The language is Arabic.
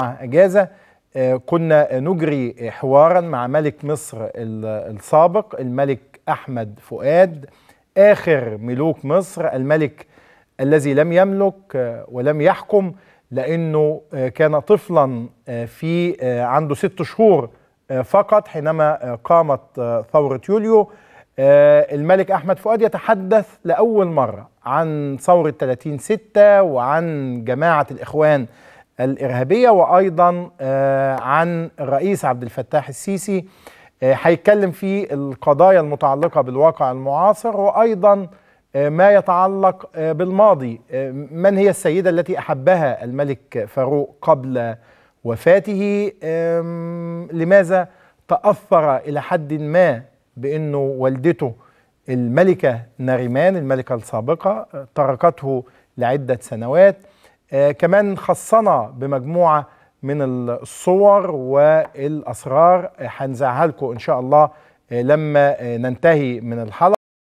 مع اجازه آه، كنا نجري حوارا مع ملك مصر السابق الملك احمد فؤاد اخر ملوك مصر الملك الذي لم يملك آه، ولم يحكم لانه آه، كان طفلا في عنده ست شهور فقط حينما قامت ثوره يوليو الملك احمد فؤاد يتحدث لاول مره عن ثوره 30 6 وعن جماعه الاخوان الإرهابية وأيضا آه، عن الرئيس عبد الفتاح السيسي آه، هيتكلم في القضايا المتعلقة بالواقع المعاصر وأيضا آه، ما يتعلق بالماضي من هي السيدة التي أحبها الملك فاروق قبل وفاته لماذا تأثر إلى حد ما بأنه والدته الملكة ناريمان الملكة السابقة تركته لعدة سنوات آه، كمان خصنا بمجموعة من الصور والأسرار هنزعها لكم إن شاء الله آه، لما آه، ننتهي من الحلقة